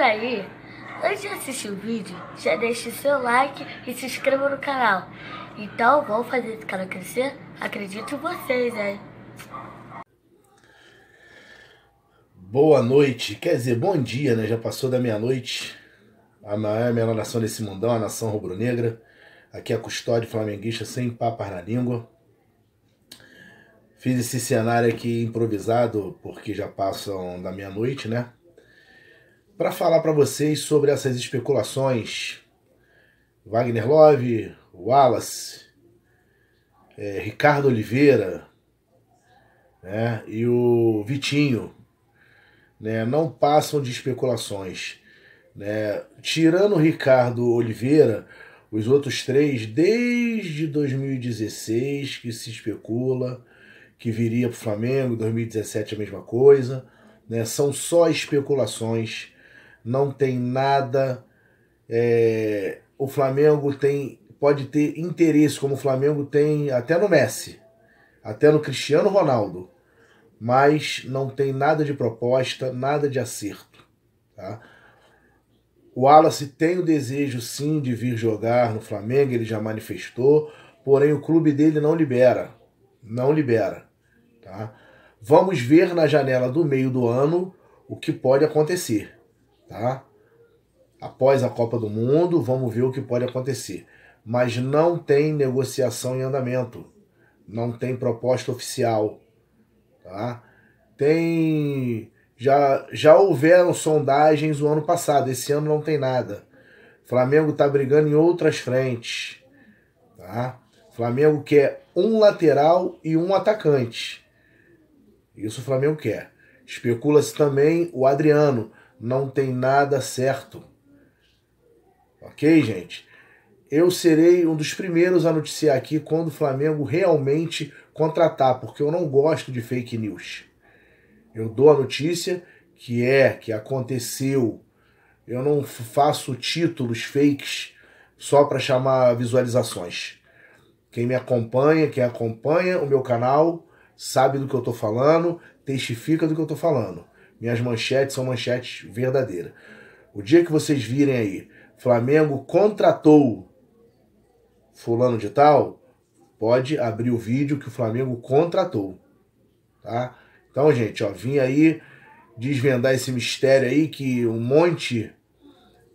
aí, antes de assistir o vídeo, já deixe seu like e se inscreva no canal. Então, vamos fazer esse canal crescer? Acredito em vocês, hein? Boa noite, quer dizer, bom dia, né? Já passou da meia-noite. A maior melhor nação desse mundão, a nação rubro-negra. Aqui é a custódia flamenguista sem papas na língua. Fiz esse cenário aqui improvisado, porque já passam da meia-noite, né? para falar para vocês sobre essas especulações. Wagner Love, Wallace, é, Ricardo Oliveira né, e o Vitinho né, não passam de especulações. Né? Tirando o Ricardo Oliveira, os outros três, desde 2016 que se especula que viria para o Flamengo, 2017 a mesma coisa, né? são só especulações não tem nada. É, o Flamengo tem pode ter interesse, como o Flamengo tem até no Messi, até no Cristiano Ronaldo, mas não tem nada de proposta, nada de acerto. Tá? O Wallace tem o desejo sim de vir jogar no Flamengo, ele já manifestou, porém o clube dele não libera. Não libera. Tá? Vamos ver na janela do meio do ano o que pode acontecer tá? Após a Copa do Mundo, vamos ver o que pode acontecer. Mas não tem negociação em andamento, não tem proposta oficial, tá? Tem já já houveram sondagens o ano passado, esse ano não tem nada. Flamengo está brigando em outras frentes, tá? Flamengo quer um lateral e um atacante. Isso o Flamengo quer. Especula-se também o Adriano não tem nada certo. Ok, gente? Eu serei um dos primeiros a noticiar aqui quando o Flamengo realmente contratar, porque eu não gosto de fake news. Eu dou a notícia que é, que aconteceu. Eu não faço títulos fakes só para chamar visualizações. Quem me acompanha, quem acompanha o meu canal, sabe do que eu estou falando, testifica do que eu estou falando. Minhas manchetes são manchetes verdadeiras. O dia que vocês virem aí, Flamengo contratou fulano de tal, pode abrir o vídeo que o Flamengo contratou, tá? Então, gente, ó, vim aí desvendar esse mistério aí que um monte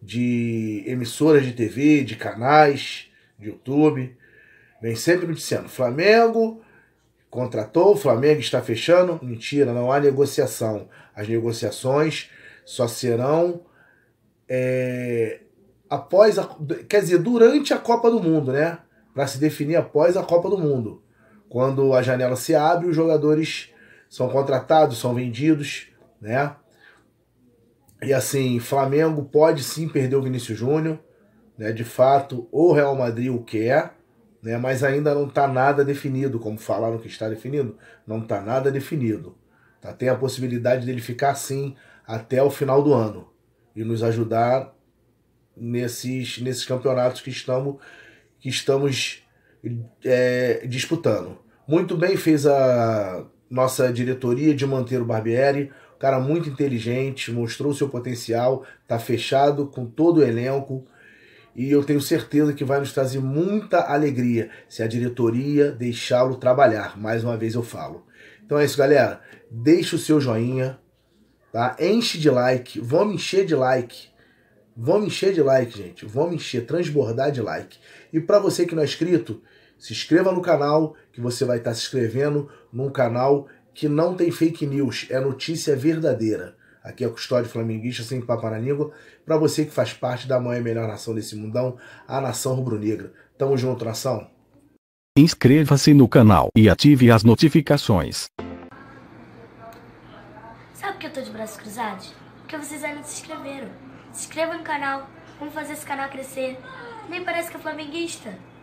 de emissoras de TV, de canais, de YouTube, vem sempre me dizendo: Flamengo contratou, o Flamengo está fechando. Mentira, não há negociação. As negociações só serão é, após a, quer dizer, durante a Copa do Mundo, né? Para se definir após a Copa do Mundo. Quando a janela se abre, os jogadores são contratados, são vendidos, né? E assim, Flamengo pode sim perder o Vinícius Júnior, né? De fato, o Real Madrid o quer, né? mas ainda não está nada definido, como falaram que está definido, não está nada definido. Tá? Tem a possibilidade dele ficar assim até o final do ano e nos ajudar nesses, nesses campeonatos que estamos, que estamos é, disputando. Muito bem fez a nossa diretoria de manter o Barbieri, cara muito inteligente, mostrou seu potencial, tá fechado com todo o elenco, e eu tenho certeza que vai nos trazer muita alegria se a diretoria deixá-lo trabalhar. Mais uma vez eu falo. Então é isso, galera. Deixe o seu joinha, tá? Enche de like, vamos encher de like. Vamos encher de like, gente. Vamos encher, transbordar de like. E para você que não é inscrito, se inscreva no canal, que você vai estar se inscrevendo num canal que não tem fake news, é notícia verdadeira. Aqui é o Custódio Flamenguista, sem papo na língua. Para você que faz parte da maior e melhor nação desse mundão, a nação rubro-negra. Tamo junto, nação. Inscreva-se no canal e ative as notificações. Sabe que eu tô de braços cruzados? Porque vocês ainda se inscreveram. Se inscreva no canal, vamos fazer esse canal crescer. Nem parece que é flamenguista.